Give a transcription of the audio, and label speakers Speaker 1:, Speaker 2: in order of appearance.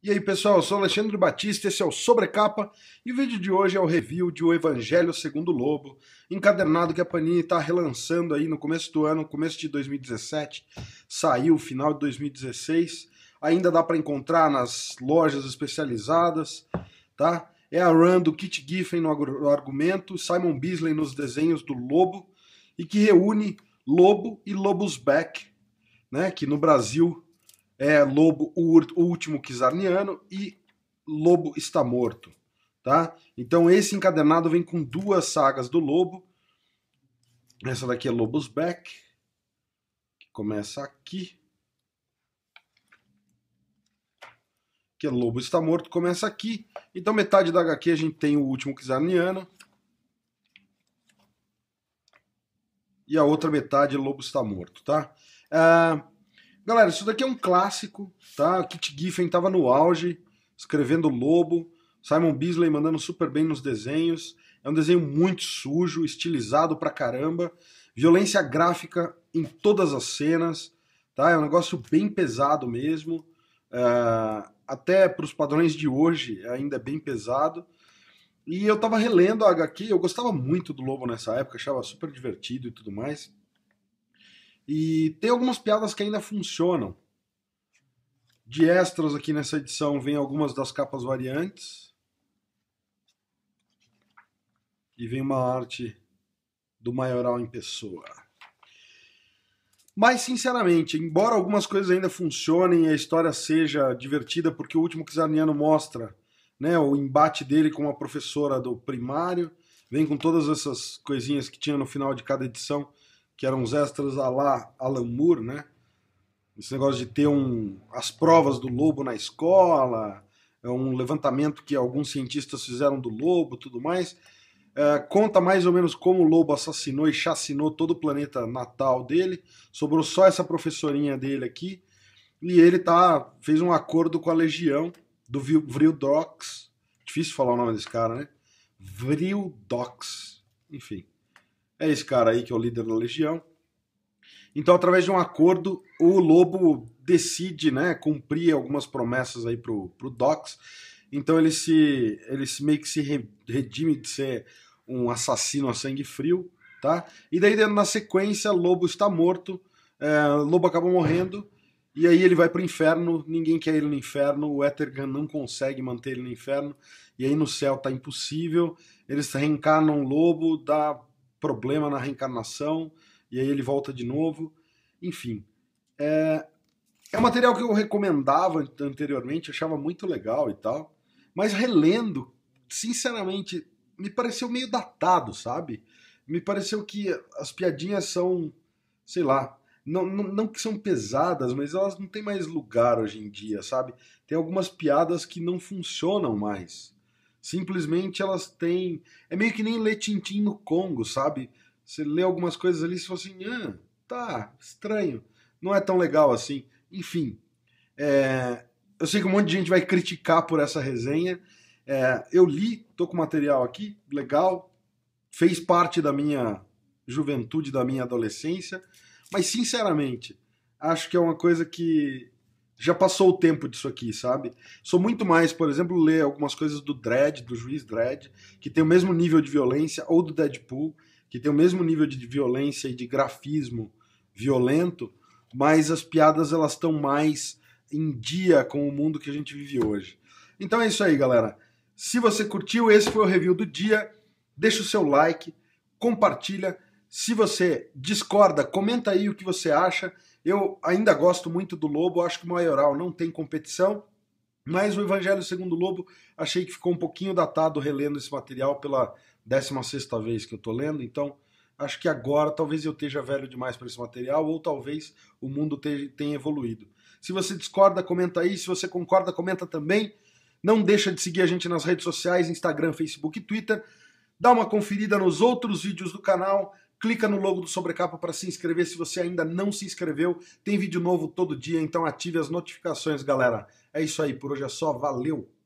Speaker 1: E aí pessoal, eu sou Alexandre Batista, esse é o Sobrecapa e o vídeo de hoje é o review de O Evangelho Segundo Lobo, encadernado que a Panini está relançando aí no começo do ano, começo de 2017, saiu final de 2016, ainda dá para encontrar nas lojas especializadas, tá? É a run do Kit Giffen no argumento, Simon Bisley nos desenhos do Lobo e que reúne Lobo e Lobos Back, né? Que no Brasil é Lobo o, o último Kizarniano e Lobo está morto, tá? Então esse encadernado vem com duas sagas do Lobo. Essa daqui é Lobos Back, que começa aqui. Que é Lobo está morto, começa aqui. Então metade da HQ a gente tem o último Kizarniano. E a outra metade, Lobo está morto, tá? Uh, Galera, isso daqui é um clássico, tá? Kit Giffen tava no auge, escrevendo Lobo. Simon Bisley mandando super bem nos desenhos. É um desenho muito sujo, estilizado pra caramba. Violência gráfica em todas as cenas, tá? É um negócio bem pesado mesmo. É, até para os padrões de hoje ainda é bem pesado. E eu tava relendo a HQ, eu gostava muito do Lobo nessa época, achava super divertido e tudo mais. E tem algumas piadas que ainda funcionam. De extras aqui nessa edição vem algumas das capas variantes. E vem uma arte do maioral em pessoa. Mas, sinceramente, embora algumas coisas ainda funcionem e a história seja divertida, porque o último Kizarniano mostra né, o embate dele com a professora do primário, vem com todas essas coisinhas que tinha no final de cada edição que eram os extras a lá Alan Moore, né? Esse negócio de ter um, as provas do lobo na escola, é um levantamento que alguns cientistas fizeram do lobo tudo mais. É, conta mais ou menos como o lobo assassinou e chacinou todo o planeta natal dele. Sobrou só essa professorinha dele aqui. E ele tá, fez um acordo com a legião do Vril Difícil falar o nome desse cara, né? Vril Enfim. É esse cara aí que é o líder da legião. Então, através de um acordo, o Lobo decide, né, cumprir algumas promessas aí pro, pro Docs. Então ele se ele se meio que se redime de ser um assassino a sangue frio, tá? E daí na sequência, Lobo está morto, é, Lobo acaba morrendo e aí ele vai pro inferno, ninguém quer ele no inferno, o Etergan não consegue manter ele no inferno, e aí no céu tá impossível, eles reencarnam Lobo, dá problema na reencarnação, e aí ele volta de novo. Enfim. É, é um material que eu recomendava anteriormente, achava muito legal e tal. Mas relendo, sinceramente, me pareceu meio datado, sabe? Me pareceu que as piadinhas são, sei lá, não, não, não, que são pesadas, mas elas não têm mais lugar hoje em dia, sabe? Tem algumas piadas que não funcionam mais. Simplesmente elas têm. É meio que nem ler Tintim no Congo, sabe? Você lê algumas coisas ali e fala assim, ah, tá, estranho. Não é tão legal assim. Enfim. É... Eu sei que um monte de gente vai criticar por essa resenha. É... Eu li, tô com material aqui, legal. Fez parte da minha juventude, da minha adolescência. Mas, sinceramente, acho que é uma coisa que já passou o tempo disso aqui, sabe? Sou muito mais, por exemplo, ler algumas coisas do Dredd, do juiz Dredd, que tem o mesmo nível de violência, ou do Deadpool, que tem o mesmo nível de violência e de grafismo violento, mas as piadas elas estão mais em dia com o mundo que a gente vive hoje. Então é isso aí, galera. Se você curtiu, esse foi o review do dia. Deixa o seu like, compartilha. Se você discorda, comenta aí o que você acha. Eu ainda gosto muito do Lobo, acho que o Maioral não tem competição, mas o Evangelho segundo o Lobo achei que ficou um pouquinho datado relendo esse material pela 16 vez que eu tô lendo, então acho que agora talvez eu esteja velho demais para esse material ou talvez o mundo tenha evoluído. Se você discorda, comenta aí, se você concorda, comenta também. Não deixa de seguir a gente nas redes sociais, Instagram, Facebook e Twitter. Dá uma conferida nos outros vídeos do canal clica no logo do Sobrecapa para se inscrever se você ainda não se inscreveu. Tem vídeo novo todo dia, então ative as notificações, galera. É isso aí, por hoje é só, valeu!